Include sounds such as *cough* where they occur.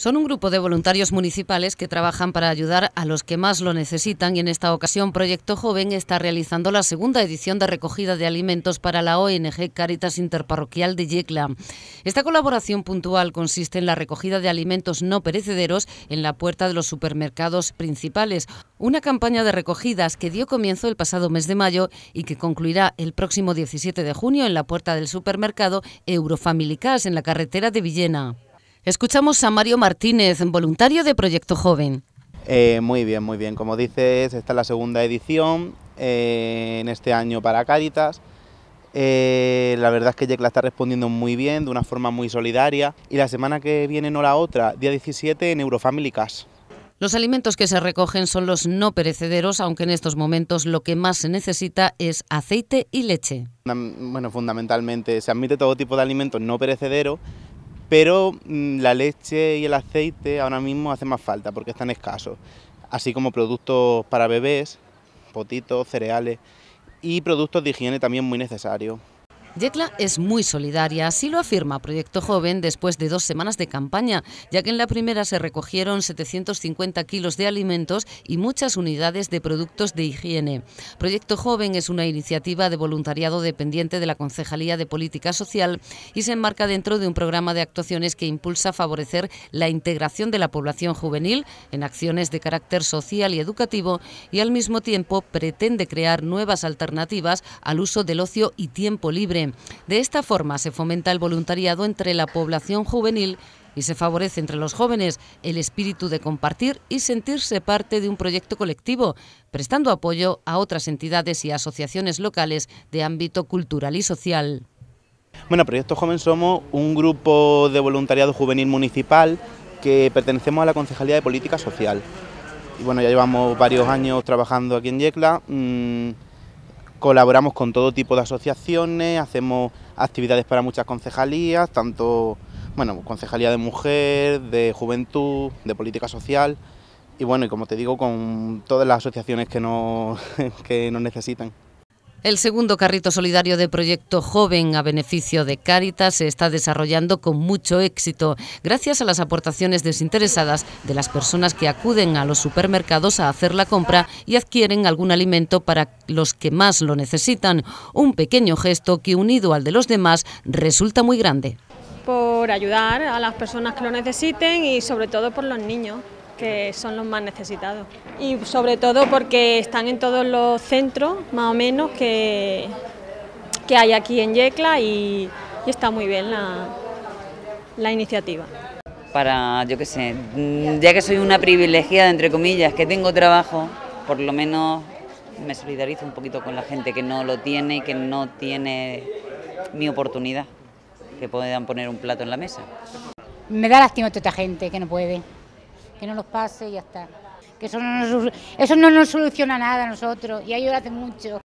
Son un grupo de voluntarios municipales que trabajan para ayudar a los que más lo necesitan y en esta ocasión Proyecto Joven está realizando la segunda edición de recogida de alimentos para la ONG Caritas Interparroquial de Yecla. Esta colaboración puntual consiste en la recogida de alimentos no perecederos en la puerta de los supermercados principales, una campaña de recogidas que dio comienzo el pasado mes de mayo y que concluirá el próximo 17 de junio en la puerta del supermercado Eurofamilicas en la carretera de Villena. Escuchamos a Mario Martínez, voluntario de Proyecto Joven. Eh, muy bien, muy bien. Como dices, esta es la segunda edición eh, en este año para Cáritas. Eh, la verdad es que Yecla está respondiendo muy bien, de una forma muy solidaria. Y la semana que viene, no la otra, día 17, en Eurofamily Los alimentos que se recogen son los no perecederos, aunque en estos momentos lo que más se necesita es aceite y leche. Bueno, fundamentalmente se admite todo tipo de alimentos no perecederos pero mm, la leche y el aceite ahora mismo hacen más falta porque están escasos, así como productos para bebés, potitos, cereales y productos de higiene también muy necesarios. Yecla es muy solidaria, así lo afirma Proyecto Joven después de dos semanas de campaña, ya que en la primera se recogieron 750 kilos de alimentos y muchas unidades de productos de higiene. Proyecto Joven es una iniciativa de voluntariado dependiente de la Concejalía de Política Social y se enmarca dentro de un programa de actuaciones que impulsa favorecer la integración de la población juvenil en acciones de carácter social y educativo y al mismo tiempo pretende crear nuevas alternativas al uso del ocio y tiempo libre. De esta forma se fomenta el voluntariado entre la población juvenil y se favorece entre los jóvenes el espíritu de compartir y sentirse parte de un proyecto colectivo, prestando apoyo a otras entidades y asociaciones locales de ámbito cultural y social. Bueno, Proyecto Joven somos un grupo de voluntariado juvenil municipal que pertenecemos a la Concejalía de Política Social. Y bueno, ya llevamos varios años trabajando aquí en Yecla. Mm, Colaboramos con todo tipo de asociaciones, hacemos actividades para muchas concejalías, tanto, bueno, concejalía de mujer, de juventud, de política social y bueno, y como te digo, con todas las asociaciones que *laughs* que nos necesitan. El segundo carrito solidario de Proyecto Joven a beneficio de Cáritas se está desarrollando con mucho éxito, gracias a las aportaciones desinteresadas de las personas que acuden a los supermercados a hacer la compra y adquieren algún alimento para los que más lo necesitan. Un pequeño gesto que, unido al de los demás, resulta muy grande. Por ayudar a las personas que lo necesiten y, sobre todo, por los niños que son los más necesitados. Y sobre todo porque están en todos los centros, más o menos, que, que hay aquí en Yecla y, está muy bien la, la iniciativa para, yo qué sé, mm, ya que soy una privilegiada, entre comillas, que tengo trabajo, por lo menos me solidarizo un poquito con la gente que no lo tiene que no tiene mi oportunidad, que puedan poner un plato en la mesa. Me da lástima toda esta gente que no puede que no los pase y ya está. Que eso no nos, soluciona nada a nosotros y a ellos lo mucho.